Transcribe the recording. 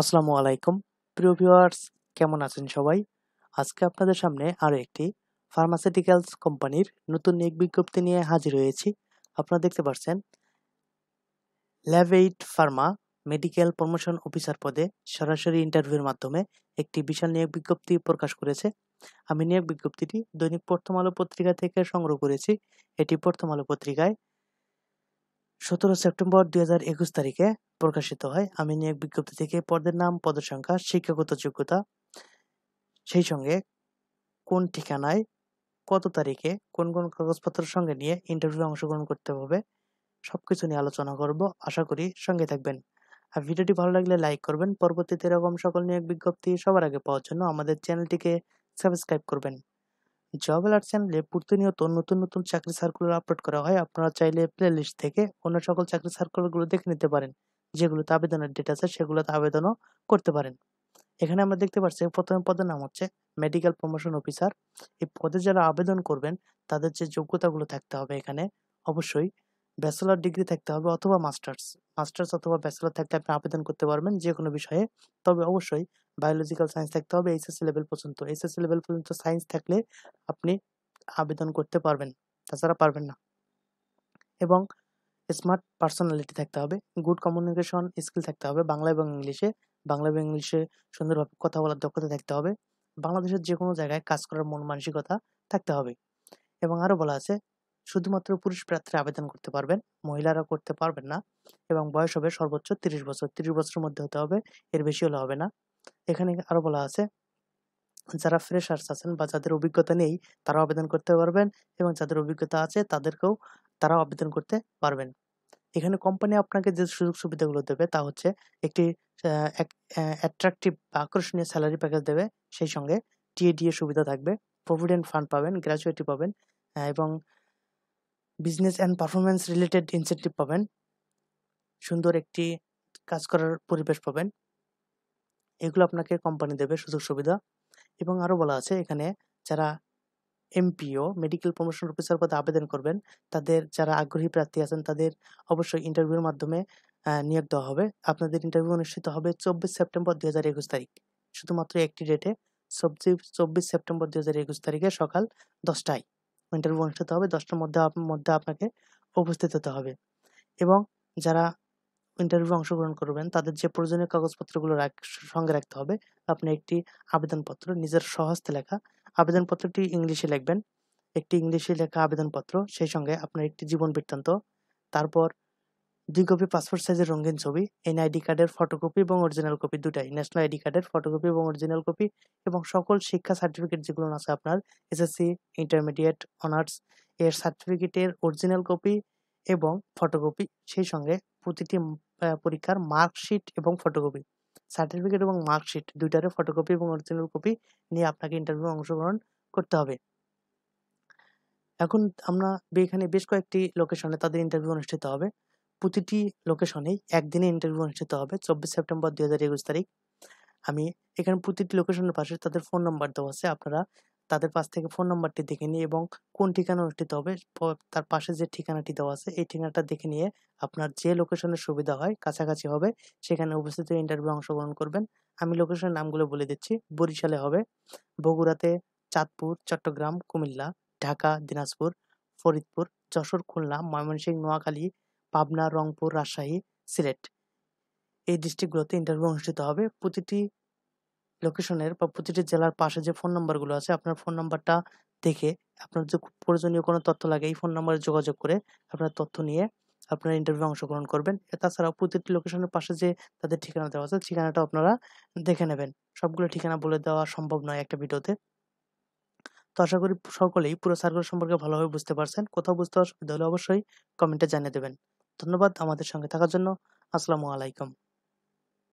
আসসালামু আলাইকুম প্রিয় ভিউয়ার্স কেমন আছেন সবাই আজকে আপনাদের সামনে আরও একটি ফার্মাসিউটিক্যালস কোম্পানির নতুন এক বিজ্ঞপ্তি নিয়ে হাজির হয়েছি আপনারা দেখতে পাচ্ছেন ল্যাভেইট ফার্মা মেডিকেল প্রমোশন অফিসার পদে সরাসরি ইন্টারভিউর মাধ্যমে একটি বিশাল নিয়োগ বিজ্ঞপ্তি প্রকাশ করেছে আমি নিয়োগ বিজ্ঞপ্তিটি দৈনিক প্রথম আলো পত্রিকা থেকে সংগ্রহ করেছি এটি প্রথম আলো পত্রিকায় সতেরো সেপ্টেম্বর দুই তারিখে প্রকাশিত হয় আমি নিয়োগ বিজ্ঞপ্তি থেকে পদের নাম পদের সংখ্যা শিক্ষাগত যোগ্যতা সেই সঙ্গে কোন ঠিকানায় কত তারিখে কোন কোন কাগজপত্র সঙ্গে নিয়ে ইন্টারভিউ অংশগ্রহণ করতে হবে সব কিছু নিয়ে আলোচনা করব আশা করি সঙ্গে থাকবেন আর ভিডিওটি ভালো লাগলে লাইক করবেন পরবর্তীতে এরকম সকল নিয়োগ বিজ্ঞপ্তি সবার আগে পাওয়ার জন্য আমাদের চ্যানেলটিকে সাবস্ক্রাইব করবেন জব অ্যালার্ট চ্যানেলে প্রতিনিয়ত নতুন নতুন চাকরি সার্কুলার আপলোড করা হয় আপনারা চাইলে প্লেলিস্ট থেকে অন্য সকল চাকরি সার্কুলারগুলো দেখে নিতে পারেন যেগুলোতে আবেদনের ডেট আছে সেগুলোতে আবেদনও করতে পারেন এখানে আমরা দেখতে পাচ্ছি প্রথম পদের নাম হচ্ছে মেডিকেল প্রমোশন অফিসার এই পদে যারা আবেদন করবেন তাদের যে যোগ্যতাগুলো থাকতে হবে এখানে অবশ্যই ব্যাচেলার ডিগ্রি থাকতে হবে অথবা মাস্টার্স মাস্টার্স অথবা ব্যাচেলার থাকতে আপনি আবেদন করতে পারবেন যে কোনো বিষয়ে তবে অবশ্যই বায়োলজিক্যাল সায়েন্স থাকতে হবে এইচএসসি লেভেল পর্যন্ত এইচএসসি লেভেল পর্যন্ত সায়েন্স থাকলে আপনি আবেদন করতে পারবেন তাছাড়া পারবেন না এবং স্মার্ট পার্সোনালিটি থাকতে হবে গুড কমিউনিকেশন স্কিল থাকতে হবে বাংলা এবং ইংলিশে বাংলা এবং ইংলিশে সুন্দরভাবে কথা বলার দক্ষতা থাকতে হবে বাংলাদেশের যে কোনো জায়গায় কাজ করার মন মানসিকতা থাকতে হবে এবং আরও বলা আছে শুধুমাত্র পুরুষ প্রার্থীরা আবেদন করতে পারবেন মহিলারা করতে পারবেন না এবং বয়স হবে সর্বোচ্চ তিরিশ বছর তিরিশ বছরের মধ্যে হতে হবে এর বেশি হলে হবে না এখানে আরও বলা আছে যারা ফ্রেশার্স আছেন বা যাদের অভিজ্ঞতা নেই তারাও আবেদন করতে পারবেন এবং যাদের অভিজ্ঞতা আছে তাদেরকেও তারাও আবেদন করতে পারবেন এখানে কোম্পানি আপনাকে যে সুযোগ সুবিধাগুলো দেবে তা হচ্ছে একটি অ্যাট্রাকটিভ বা আকর্ষণীয় স্যালারি প্যাকেজ দেবে সেই সঙ্গে টিএডিএ সুবিধা থাকবে প্রভিডেন্ট ফান্ড পাবেন গ্র্যাচুয়েটি পাবেন এবং business and performance related incentive পাবেন সুন্দর একটি কাজ করার পরিবেশ পাবেন এগুলো আপনাকে কোম্পানি দেবে সুযোগ সুবিধা এবং আরও বলা আছে এখানে যারা এমপিও মেডিকেল প্রমোশন অফিসার পদে আবেদন করবেন তাদের যারা আগ্রহী প্রার্থী আছেন তাদের অবশ্যই ইন্টারভিউর মাধ্যমে নিয়োগ দেওয়া হবে আপনাদের ইন্টারভিউ অনুষ্ঠিত হবে চব্বিশ সেপ্টেম্বর দুই হাজার একুশ তারিখ শুধুমাত্র একটি ডেটে চব্বিশ চব্বিশ সেপ্টেম্বর দুই হাজার একুশ তারিখে সকাল দশটায় ইন্টারভিউ অনুষ্ঠিত হবে দশটার মধ্যে মধ্যে আপনাকে উপস্থিত হতে হবে এবং যারা ইন্টারভিউ অংশগ্রহণ করবেন তাদের যে প্রয়োজনীয় কাগজপত্রগুলো সঙ্গে রাখতে হবে আপনি একটি আবেদনপত্র নিজের সহস্তে লেখা আবেদনপত্রটি ইংলিশে লিখবেন একটি ইংলিশে লেখা আবেদনপত্র সেই সঙ্গে আপনার একটি জীবন বৃত্তান্ত তারপর দুই কপি পাসপোর্ট সাইজের রঙিন ছবি এনআইডি কার্ডের ফটোকপি এবং অরিজিনাল কপি দুটাই ন্যাশনাল আইডি কার্ডের ফটোকপি এবং অরিজিনাল কপি এবং সকল শিক্ষা সার্টিফিকেট যেগুলো আছে আপনার এসএসসি ইন্টারমিডিয়েট অনার্স এর সার্টিফিকেটের অরিজিনাল কপি এবং ফটোকপি সেই সঙ্গে প্রতিটি পরীক্ষার মার্কশিট এবং ফটোকপি সার্টিফিকেট এবং মার্কশিট দুইটারে ফটোকপি এবং অরিজিনাল কপি নিয়ে আপনাকে ইন্টারভিউ অংশগ্রহণ করতে হবে এখন আমরা এখানে বেশ কয়েকটি লোকেশনে তাদের ইন্টারভিউ অনুষ্ঠিত হবে প্রতিটি লোকেশনেই একদিনে ইন্টারভিউ অনুষ্ঠিত হবে চব্বিশ সেপ্টেম্বর দুই হাজার একুশ তারিখ আমি এখানে প্রতিটি লোকেশনের পাশে তাদের ফোন নাম্বার দেওয়া আছে আপনারা তাদের পাশ থেকে ফোন নাম্বারটি দেখে নিয়ে এবং কোন ঠিকানা অনুষ্ঠিত হবে তার পাশে যে ঠিকানাটি দেওয়া আছে এই ঠিকানাটা দেখে নিয়ে আপনার যে লোকেশনের সুবিধা হয় কাছাকাছি হবে সেখানে উপস্থিত ইন্টারভিউ অংশগ্রহণ করবেন আমি লোকেশনের নামগুলো বলে দিচ্ছি বরিশালে হবে বগুড়াতে চাঁদপুর চট্টগ্রাম কুমিল্লা ঢাকা দিনাজপুর ফরিদপুর যশোর খুলনা ময়মনসিংহ নোয়াখালী পাবনা রংপুর রাজশাহী সিলেট এই ডিস্ট্রিক্টগুলোতে ইন্টারভিউ অনুষ্ঠিত হবে প্রতিটি লোকেশনের বা প্রতিটি জেলার পাশে যে ফোন নাম্বারগুলো আছে আপনার ফোন নাম্বারটা দেখে আপনার যে প্রয়োজনীয় কোনো তথ্য লাগে এই ফোন নাম্বারে যোগাযোগ করে আপনার তথ্য নিয়ে আপনার ইন্টারভিউ অংশগ্রহণ করবেন তাছাড়াও প্রতিটি লোকেশনের পাশে যে তাদের ঠিকানা দেওয়া আছে ঠিকানাটা আপনারা দেখে নেবেন সবগুলো ঠিকানা বলে দেওয়া সম্ভব নয় একটা ভিডিওতে তো আশা করি সকলেই পুরো সার্কেল সম্পর্কে ভালোভাবে বুঝতে পারছেন কোথাও বুঝতে অসুবিধা হলে অবশ্যই কমেন্টে জানিয়ে দেবেন ধন্যবাদ আমাদের সঙ্গে থাকার জন্য আসসালামু আলাইকুম